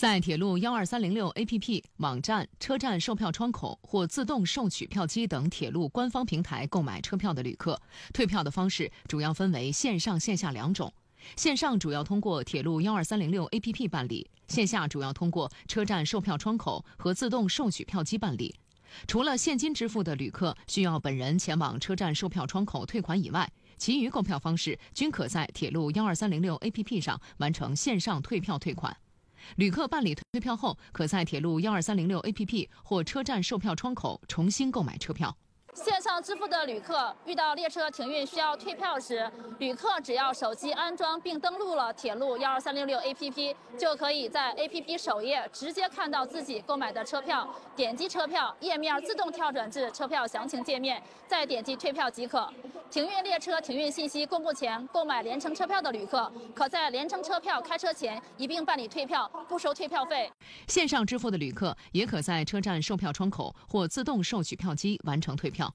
在铁路幺二三零六 APP 网站、车站售票窗口或自动售取票机等铁路官方平台购买车票的旅客，退票的方式主要分为线上线下两种。线上主要通过铁路幺二三零六 APP 办理，线下主要通过车站售票窗口和自动售取票机办理。除了现金支付的旅客需要本人前往车站售票窗口退款以外，其余购票方式均可在铁路幺二三零六 APP 上完成线上退票退款。旅客办理退票后，可在铁路“幺二三零六 ”APP 或车站售票窗口重新购买车票。支付的旅客遇到列车停运需要退票时，旅客只要手机安装并登录了铁路幺二三六六 APP，就可以在 APP 首页直接看到自己购买的车票，点击车票页面自动跳转至车票详情界面，再点击退票即可。停运列车停运信息公布前，购买联程车票的旅客可在联程车票开车前一并办理退票，不收退票费。线上支付的旅客也可在车站售票窗口或自动售取票机完成退票。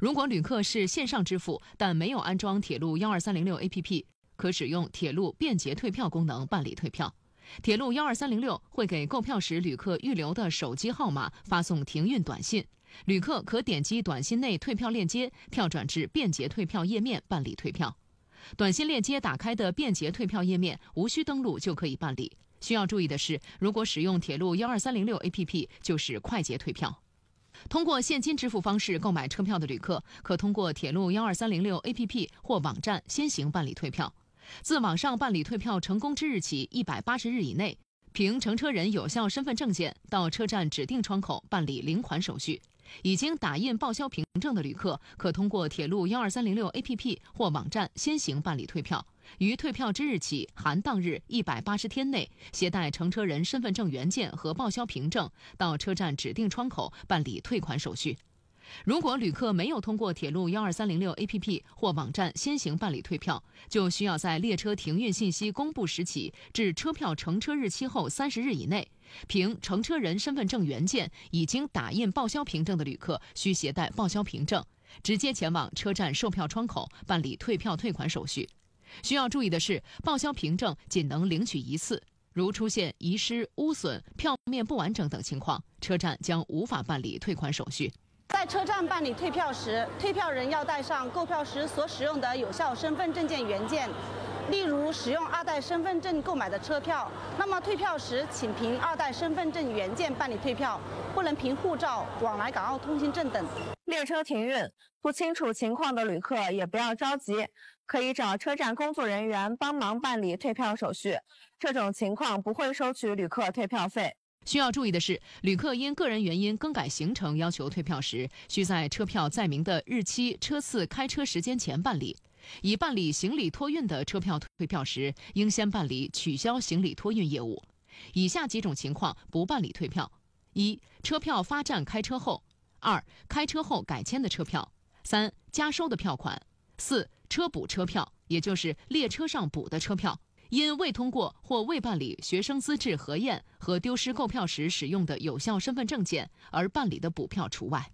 如果旅客是线上支付，但没有安装铁路幺二三零六 APP，可使用铁路便捷退票功能办理退票。铁路幺二三零六会给购票时旅客预留的手机号码发送停运短信，旅客可点击短信内退票链接，跳转至便捷退票页面办理退票。短信链接打开的便捷退票页面无需登录就可以办理。需要注意的是，如果使用铁路幺二三零六 APP 就是快捷退票。通过现金支付方式购买车票的旅客，可通过铁路幺二三零六 APP 或网站先行办理退票。自网上办理退票成功之日起一百八十日以内，凭乘车人有效身份证件到车站指定窗口办理领款手续。已经打印报销凭证的旅客，可通过铁路“幺二三零六 ”APP 或网站先行办理退票，于退票之日起（含当日）一百八十天内，携带乘车人身份证原件和报销凭证到车站指定窗口办理退款手续。如果旅客没有通过铁路“幺二三零六 ”APP 或网站先行办理退票，就需要在列车停运信息公布时起至车票乘车日期后三十日以内。凭乘车人身份证原件已经打印报销凭证的旅客，需携带报销凭证直接前往车站售票窗口办理退票退款手续。需要注意的是，报销凭证仅能领取一次，如出现遗失、污损、票面不完整等情况，车站将无法办理退款手续。在车站办理退票时，退票人要带上购票时所使用的有效身份证件原件。例如使用二代身份证购买的车票，那么退票时请凭二代身份证原件办理退票，不能凭护照、往来港澳通行证等。列车停运，不清楚情况的旅客也不要着急，可以找车站工作人员帮忙办理退票手续。这种情况不会收取旅客退票费。需要注意的是，旅客因个人原因更改行程要求退票时，需在车票载明的日期、车次开车时间前办理。已办理行李托运的车票退票时，应先办理取消行李托运业务。以下几种情况不办理退票：一、车票发站开车后；二、开车后改签的车票；三、加收的票款；四、车补车票，也就是列车上补的车票，因未通过或未办理学生资质核验和丢失购票时使用的有效身份证件而办理的补票除外。